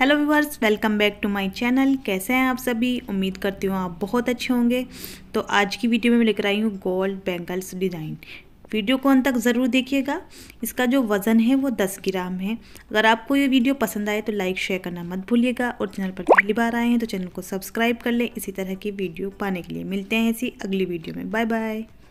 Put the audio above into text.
hello viewers welcome back to my channel कैसे हैं आप सभी उम्मीद करती हूँ आप बहुत अच्छे होंगे तो आज की वीडियो में मैं लेकर आई हूँ गोल्ड बैंगल्स डिज़ाइन वीडियो को अंत तक ज़रूर देखिएगा इसका जो वज़न है वो 10 ग्राम है अगर आपको ये वीडियो पसंद आए तो लाइक शेयर करना मत भूलिएगा और चैनल पर पहली बार आए हैं तो चैनल को सब्सक्राइब कर लें इसी तरह की वीडियो पाने के लिए मिलते हैं इसी अगली वीडियो में बाय बाय